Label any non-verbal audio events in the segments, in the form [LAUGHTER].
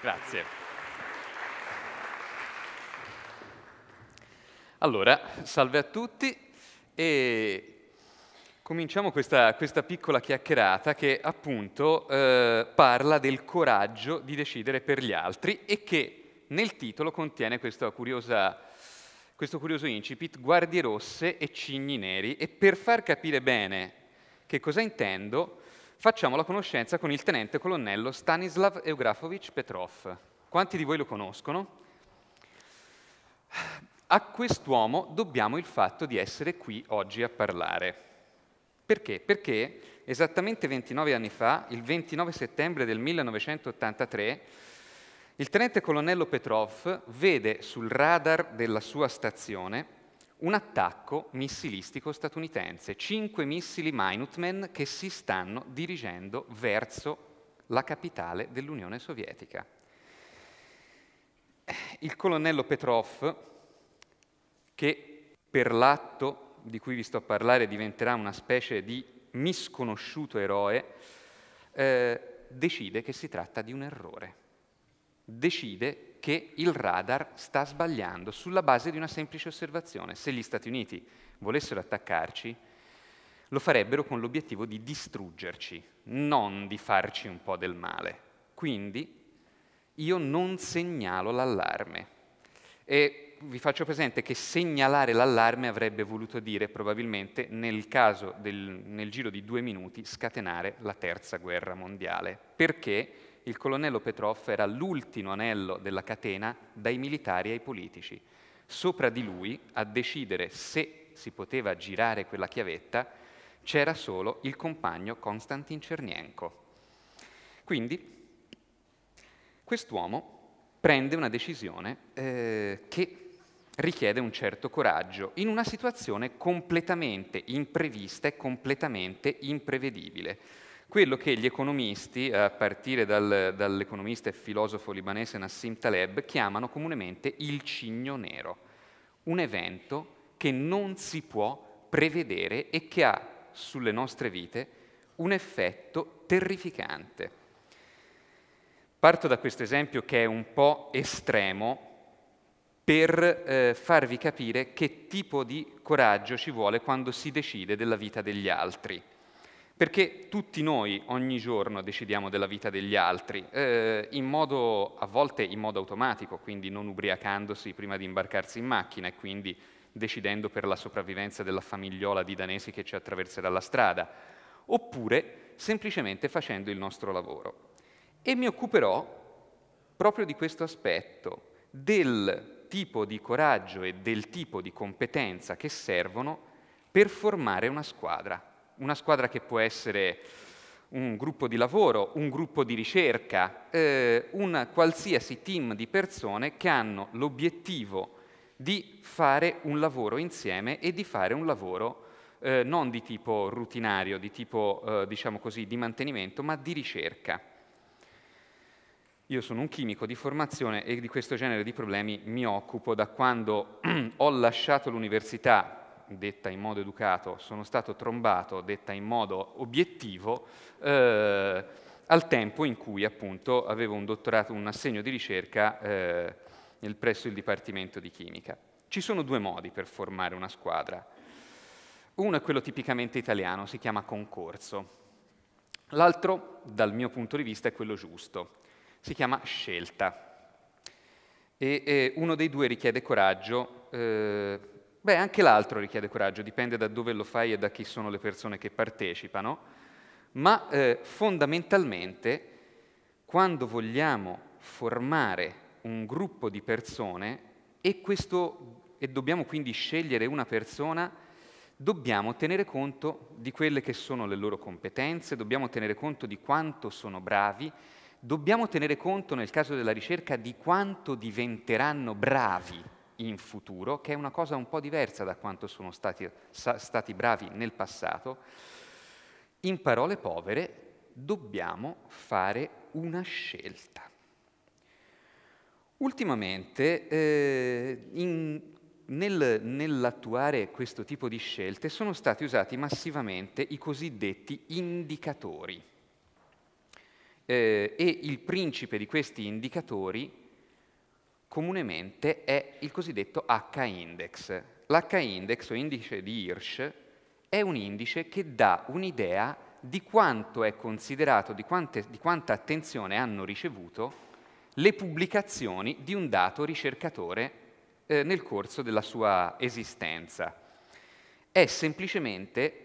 Grazie. Allora, salve a tutti e Cominciamo questa, questa, piccola chiacchierata che appunto eh, parla del coraggio di decidere per gli altri e che nel titolo contiene curiosa, questo curioso incipit, guardie rosse e cigni neri. E per far capire bene che cosa intendo, facciamo la conoscenza con il tenente colonnello Stanislav Eugrafovich Petrov. Quanti di voi lo conoscono? A quest'uomo dobbiamo il fatto di essere qui oggi a parlare. Perché? Perché esattamente 29 anni fa, il 29 settembre del 1983, il tenente colonnello Petrov vede sul radar della sua stazione un attacco missilistico statunitense, cinque missili Minutemen che si stanno dirigendo verso la capitale dell'Unione Sovietica. Il colonnello Petrov, che per l'atto di cui vi sto a parlare diventerà una specie di misconosciuto eroe, eh, decide che si tratta di un errore. Decide che il radar sta sbagliando sulla base di una semplice osservazione. Se gli Stati Uniti volessero attaccarci, lo farebbero con l'obiettivo di distruggerci, non di farci un po' del male. Quindi io non segnalo l'allarme. E vi faccio presente che segnalare l'allarme avrebbe voluto dire probabilmente nel caso del, nel giro di due minuti scatenare la terza guerra mondiale, perché il colonnello Petrov era l'ultimo anello della catena dai militari ai politici. Sopra di lui a decidere se si poteva girare quella chiavetta c'era solo il compagno Konstantin Cernienko. Quindi quest'uomo prende una decisione eh, che richiede un certo coraggio in una situazione completamente imprevista e completamente imprevedibile. Quello che gli economisti, a partire dal, dall'economista e filosofo libanese Nassim Taleb, chiamano comunemente il cigno nero, un evento che non si può prevedere e che ha sulle nostre vite un effetto terrificante. Parto da questo esempio che è un po' estremo, per eh, farvi capire che tipo di coraggio ci vuole quando si decide della vita degli altri. Perché tutti noi ogni giorno decidiamo della vita degli altri, eh, modo, a volte in modo automatico, quindi non ubriacandosi prima di imbarcarsi in macchina e quindi decidendo per la sopravvivenza della famigliola di danesi che ci attraverserà la strada, oppure semplicemente facendo il nostro lavoro. E mi occuperò proprio di questo aspetto, del tipo di coraggio e del tipo di competenza che servono per formare una squadra. Una squadra che può essere un gruppo di lavoro, un gruppo di ricerca, eh, un qualsiasi team di persone che hanno l'obiettivo di fare un lavoro insieme e di fare un lavoro eh, non di tipo rutinario, di tipo eh, diciamo così, di mantenimento, ma di ricerca. Io sono un chimico di formazione e di questo genere di problemi mi occupo da quando [CLEARS THROAT] ho lasciato l'università detta in modo educato, sono stato trombato, detta in modo obiettivo, eh, al tempo in cui appunto avevo un dottorato, un assegno di ricerca eh, presso il Dipartimento di Chimica. Ci sono due modi per formare una squadra. Uno è quello tipicamente italiano, si chiama concorso. L'altro, dal mio punto di vista, è quello giusto si chiama Scelta. E, e uno dei due richiede coraggio, eh, beh anche l'altro richiede coraggio, dipende da dove lo fai e da chi sono le persone che partecipano, ma eh, fondamentalmente quando vogliamo formare un gruppo di persone e, questo, e dobbiamo quindi scegliere una persona, dobbiamo tenere conto di quelle che sono le loro competenze, dobbiamo tenere conto di quanto sono bravi dobbiamo tenere conto nel caso della ricerca di quanto diventeranno bravi in futuro, che è una cosa un po' diversa da quanto sono stati, sa, stati bravi nel passato. In parole povere, dobbiamo fare una scelta. Ultimamente, eh, in, nel, nell'attuare questo tipo di scelte sono stati usati massivamente i cosiddetti indicatori eh, e il principe di questi indicatori comunemente è il cosiddetto H-index. L'H-index o indice di Hirsch è un indice che dà un'idea di quanto è considerato, di, quante, di quanta attenzione hanno ricevuto le pubblicazioni di un dato ricercatore eh, nel corso della sua esistenza. È semplicemente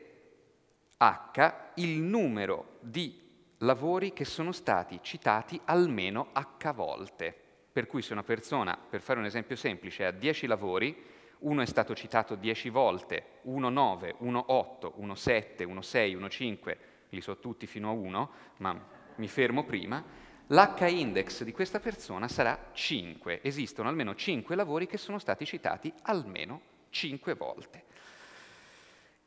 H il numero di lavori che sono stati citati almeno h volte. Per cui se una persona, per fare un esempio semplice, ha 10 lavori, uno è stato citato 10 volte, uno 9, uno 8, uno 7, uno 6, uno 5, li so tutti fino a 1, ma mi fermo prima, l'H-index di questa persona sarà 5. Esistono almeno 5 lavori che sono stati citati almeno 5 volte.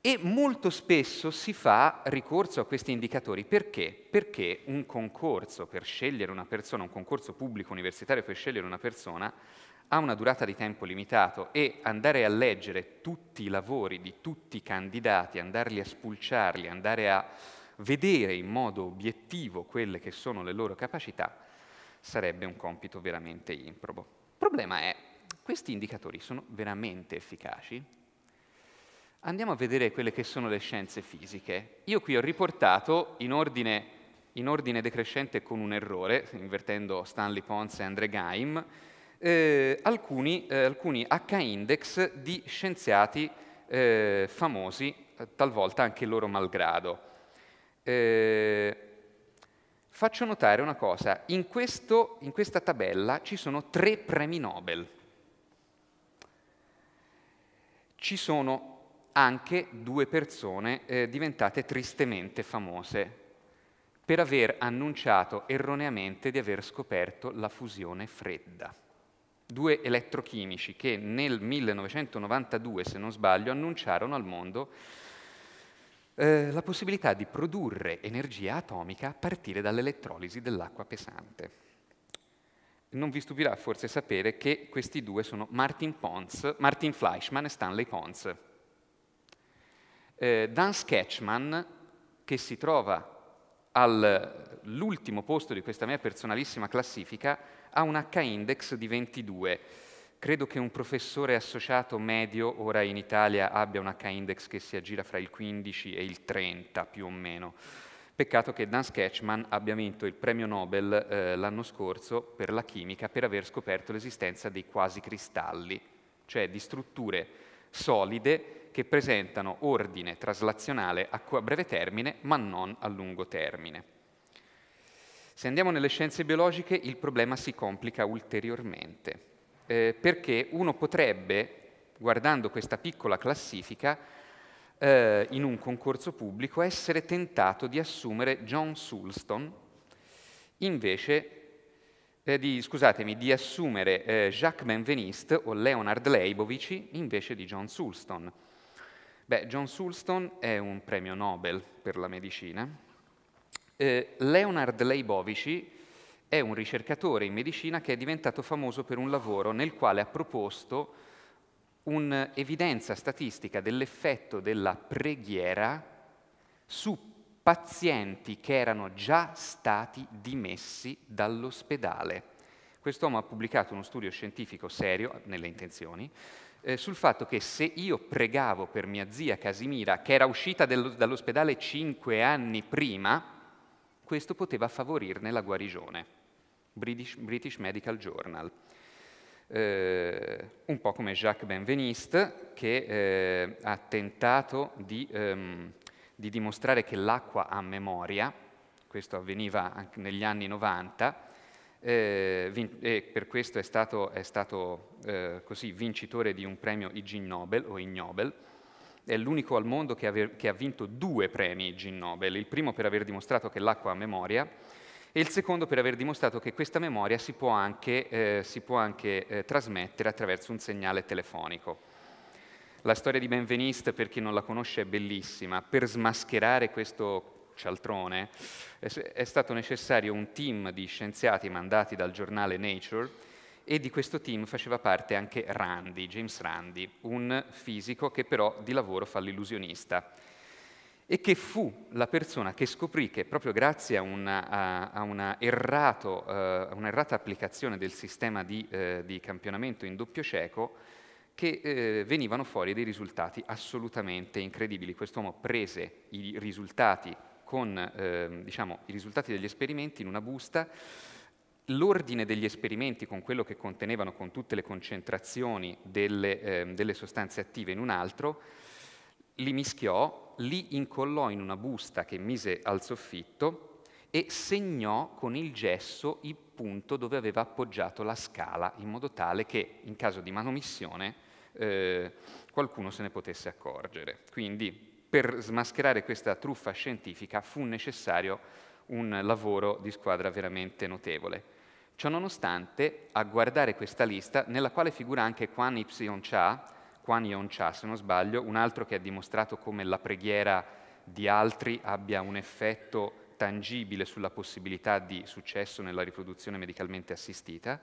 E molto spesso si fa ricorso a questi indicatori. Perché? Perché un concorso per scegliere una persona, un concorso pubblico universitario per scegliere una persona, ha una durata di tempo limitato e andare a leggere tutti i lavori di tutti i candidati, andarli a spulciarli, andare a vedere in modo obiettivo quelle che sono le loro capacità, sarebbe un compito veramente improbo. Il problema è, questi indicatori sono veramente efficaci? Andiamo a vedere quelle che sono le scienze fisiche. Io qui ho riportato in ordine, in ordine decrescente con un errore, invertendo Stanley Pons e Andre Gaim, eh, alcuni, eh, alcuni H-index di scienziati eh, famosi, talvolta anche loro malgrado. Eh, faccio notare una cosa, in, questo, in questa tabella ci sono tre premi Nobel. Ci sono anche due persone eh, diventate tristemente famose per aver annunciato erroneamente di aver scoperto la fusione fredda. Due elettrochimici che nel 1992, se non sbaglio, annunciarono al mondo eh, la possibilità di produrre energia atomica a partire dall'elettrolisi dell'acqua pesante. Non vi stupirà forse sapere che questi due sono Martin, Pons, Martin Fleischmann e Stanley Pons, eh, Dan Sketchman, che si trova all'ultimo posto di questa mia personalissima classifica, ha un H-index di 22. Credo che un professore associato medio ora in Italia abbia un H-index che si aggira fra il 15 e il 30 più o meno. Peccato che Dan Sketchman abbia vinto il premio Nobel eh, l'anno scorso per la chimica per aver scoperto l'esistenza dei quasi cristalli, cioè di strutture solide che presentano ordine traslazionale a breve termine ma non a lungo termine. Se andiamo nelle scienze biologiche il problema si complica ulteriormente, eh, perché uno potrebbe, guardando questa piccola classifica, eh, in un concorso pubblico essere tentato di assumere John Sulston invece eh, di, scusatemi, di assumere eh, Jacques Benveniste o Leonard Leibovici invece di John Sulston. Beh, John Sulston è un premio Nobel per la medicina. Eh, Leonard Leibovici è un ricercatore in medicina che è diventato famoso per un lavoro nel quale ha proposto un'evidenza statistica dell'effetto della preghiera su pazienti che erano già stati dimessi dall'ospedale. Quest'uomo ha pubblicato uno studio scientifico serio, nelle intenzioni, eh, sul fatto che se io pregavo per mia zia Casimira, che era uscita dello, dall'ospedale cinque anni prima, questo poteva favorirne la guarigione. British, British Medical Journal. Eh, un po' come Jacques Benveniste che eh, ha tentato di, ehm, di dimostrare che l'acqua ha memoria, questo avveniva anche negli anni 90, eh, e per questo è stato, è stato eh, così, vincitore di un premio IG Nobel o Ig Nobel è l'unico al mondo che, aver, che, ha vinto due premi IG Nobel, il primo per aver dimostrato che l'acqua ha memoria e il secondo per aver dimostrato che questa memoria si può anche, eh, si può anche eh, trasmettere attraverso un segnale telefonico. La storia di Benveniste, per chi non la conosce, è bellissima. Per smascherare questo cialtrone, è stato necessario un team di scienziati mandati dal giornale Nature e di questo team faceva parte anche Randy, James Randy, un fisico che però di lavoro fa l'illusionista e che fu la persona che scoprì che proprio grazie a una, a, a una errato, uh, eh, un'errata applicazione del sistema di, uh, di, campionamento in doppio cieco che uh, venivano fuori dei risultati assolutamente incredibili. Quest'uomo prese i risultati con eh, diciamo, i risultati degli esperimenti in una busta, l'ordine degli esperimenti con quello che contenevano, con tutte le concentrazioni delle, eh, delle sostanze attive in un altro, li mischiò, li incollò in una busta che mise al soffitto e segnò con il gesso il punto dove aveva appoggiato la scala in modo tale che in caso di manomissione eh, qualcuno se ne potesse accorgere. Quindi per smascherare questa truffa scientifica fu necessario un lavoro di squadra veramente notevole. Ciononostante, a guardare questa lista, nella quale figura anche Kwan Ypsion Cha, Kwan Yon Cha se non sbaglio, un altro che ha dimostrato come la preghiera di altri abbia un effetto tangibile sulla possibilità di successo nella riproduzione medicalmente assistita,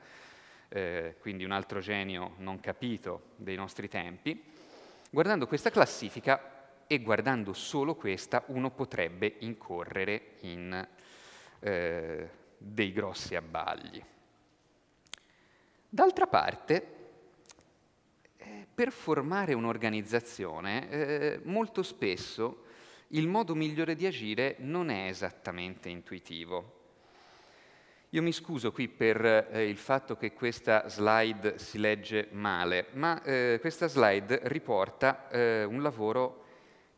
eh, quindi un altro genio non capito dei nostri tempi, guardando questa classifica e guardando solo questa uno potrebbe incorrere in eh, dei grossi abbagli. D'altra parte, eh, per formare un'organizzazione, eh, molto spesso il modo migliore di agire non è esattamente intuitivo. Io mi scuso qui per eh, il fatto che questa slide si legge male, ma eh, questa slide riporta eh, un lavoro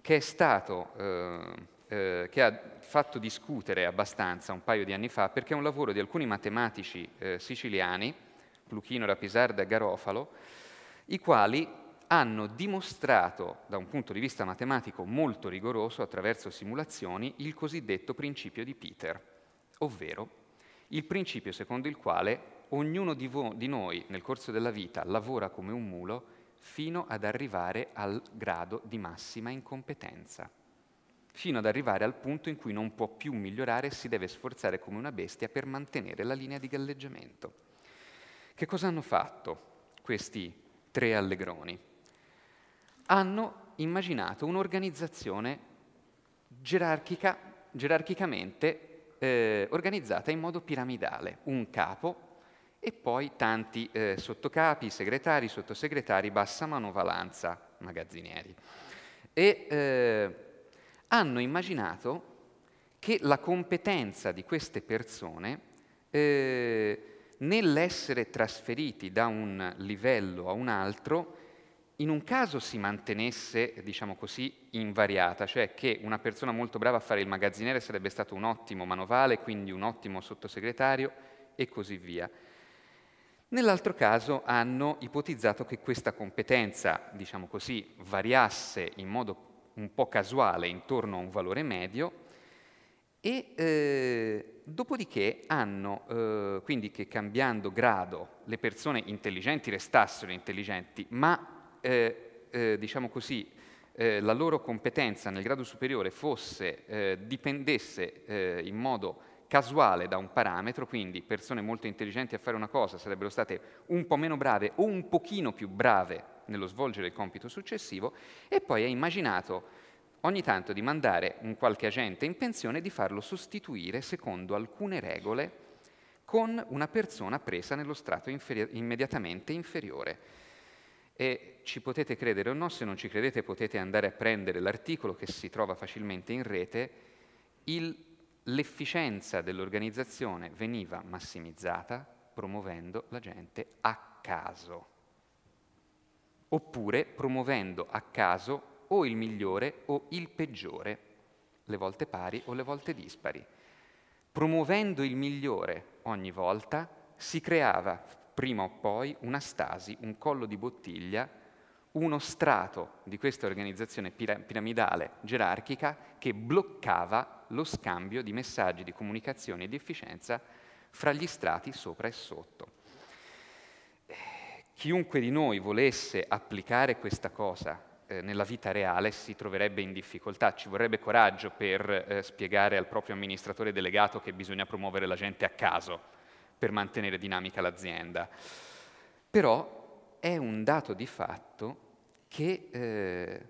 che è stato, eh, eh, che ha fatto discutere abbastanza un paio di anni fa, perché è un lavoro di alcuni matematici eh, siciliani, Pluchino, Rapisarda e Garofalo, i quali hanno dimostrato, da un punto di vista matematico molto rigoroso, attraverso simulazioni, il cosiddetto principio di Peter, ovvero il principio secondo il quale ognuno di, voi, di noi nel corso della vita lavora come un mulo fino ad arrivare al grado di massima incompetenza, fino ad arrivare al punto in cui non può più migliorare e si deve sforzare come una bestia per mantenere la linea di galleggiamento. Che cosa hanno fatto questi tre allegroni? Hanno immaginato un'organizzazione gerarchica, gerarchicamente eh, organizzata in modo piramidale, un capo e poi tanti eh, sottocapi, segretari, sottosegretari, bassa manovalanza, magazzinieri. E eh, hanno immaginato che la competenza di queste persone eh, nell'essere trasferiti da un livello a un altro in un caso si mantenesse, diciamo così, invariata, cioè che una persona molto brava a fare il magazziniere sarebbe stato un ottimo manovale, quindi un ottimo sottosegretario e così via. Nell'altro caso hanno ipotizzato che questa competenza, diciamo così, variasse in modo un po' casuale intorno a un valore medio e eh, dopodiché hanno, eh, quindi che cambiando grado le persone intelligenti restassero intelligenti, ma eh, eh diciamo così eh, la loro competenza nel grado superiore fosse, eh, dipendesse in modo casuale da un parametro, quindi persone molto intelligenti a fare una cosa sarebbero state un po' meno brave o un pochino più brave nello svolgere il compito successivo, e poi ha immaginato ogni tanto di mandare un qualche agente in pensione e di farlo sostituire secondo alcune regole con una persona presa nello strato inferi- immediatamente inferiore. E ci potete credere o no, se non ci credete potete andare a prendere l'articolo che si trova facilmente in rete, il l'efficienza dell'organizzazione veniva massimizzata promuovendo la gente a caso, oppure promuovendo a caso o il migliore o il peggiore, le volte pari o le volte dispari. Promuovendo il migliore ogni volta si creava prima o poi una stasi, un collo di bottiglia, uno strato di questa organizzazione piramidale gerarchica che bloccava lo scambio di messaggi di comunicazione e di efficienza fra gli strati sopra e sotto. Chiunque di noi volesse applicare questa cosa eh, nella vita reale si troverebbe in difficoltà, ci vorrebbe coraggio per eh, spiegare al proprio amministratore delegato che bisogna promuovere la gente a caso per mantenere dinamica l'azienda. Però è un dato di fatto che eh,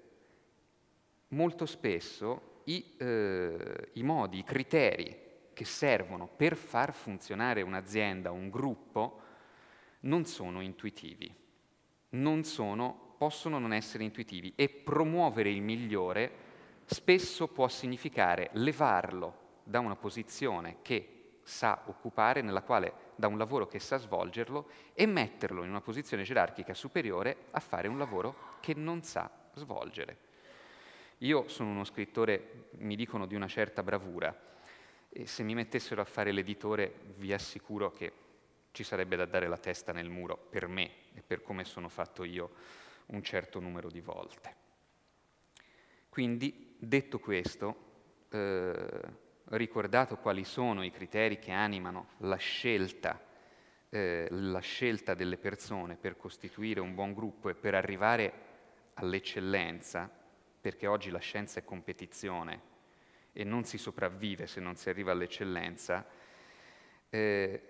molto spesso i, eh, i modi, i criteri che servono per far funzionare un'azienda, un gruppo, non sono intuitivi, non sono, possono non essere intuitivi e promuovere il migliore spesso può significare levarlo da una posizione che sa occupare, nella quale da un lavoro che sa svolgerlo e metterlo in una posizione gerarchica superiore a fare un lavoro che non sa svolgere. Io sono uno scrittore, mi dicono, di una certa bravura e se mi mettessero a fare l'editore vi assicuro che ci sarebbe da dare la testa nel muro per me e per come sono fatto io un certo numero di volte. Quindi, detto questo, eh, ricordato quali sono i criteri che animano la scelta, eh, la scelta delle persone per costituire un buon gruppo e per arrivare all'eccellenza, perché oggi la scienza è competizione e non si sopravvive se non si arriva all'eccellenza, eh,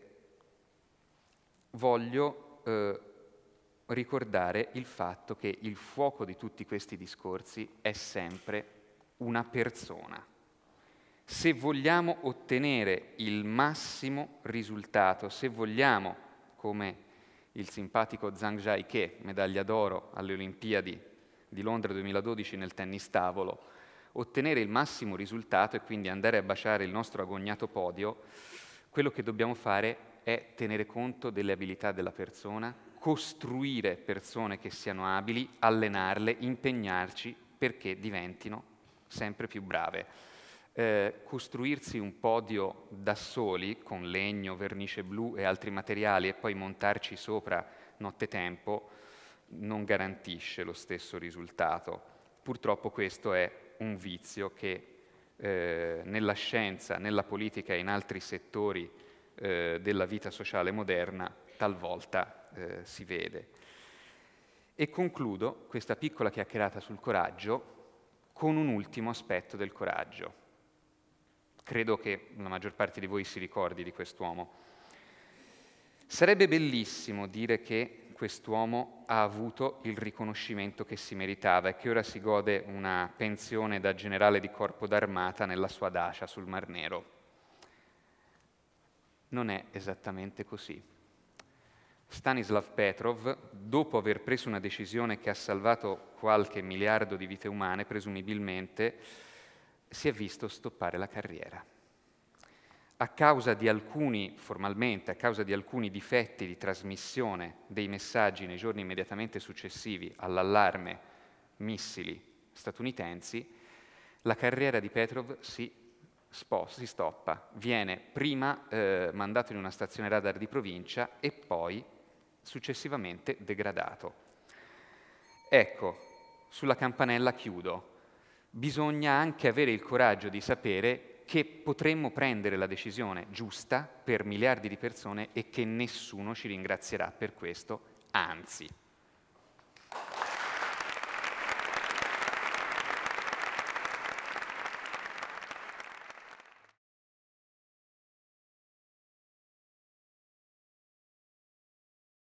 voglio eh, ricordare il fatto che il fuoco di tutti questi discorsi è sempre una persona. Se vogliamo ottenere il massimo risultato, se vogliamo, come il simpatico Zhang Jai-ke, medaglia d'oro alle Olimpiadi di Londra 2012 nel tennis tavolo, ottenere il massimo risultato e quindi andare a baciare il nostro agognato podio, quello che dobbiamo fare è tenere conto delle abilità della persona, costruire persone che siano abili, allenarle, impegnarci perché diventino sempre più brave. Eh, costruirsi un podio da soli con legno, vernice blu e altri materiali e poi montarci sopra nottetempo non garantisce lo stesso risultato. Purtroppo questo è un vizio che eh, nella scienza, nella politica e in altri settori eh, della vita sociale moderna talvolta eh, si vede. E concludo questa piccola chiacchierata sul coraggio con un ultimo aspetto del coraggio. Credo che la maggior parte di voi si ricordi di quest'uomo. Sarebbe bellissimo dire che quest'uomo ha avuto il riconoscimento che si meritava e che ora si gode una pensione da generale di corpo d'armata nella sua dacia sul Mar Nero. Non è esattamente così. Stanislav Petrov, dopo aver preso una decisione che ha salvato qualche miliardo di vite umane, presumibilmente, si è visto stoppare la carriera a causa di alcuni, formalmente, a causa di alcuni difetti di trasmissione dei messaggi nei giorni immediatamente successivi all'allarme missili statunitensi, la carriera di Petrov si, sposta, si stoppa. Viene prima eh, mandato in una stazione radar di provincia e poi successivamente degradato. Ecco, sulla campanella chiudo. Bisogna anche avere il coraggio di sapere che potremmo prendere la decisione giusta per miliardi di persone e che nessuno ci ringrazierà per questo, anzi.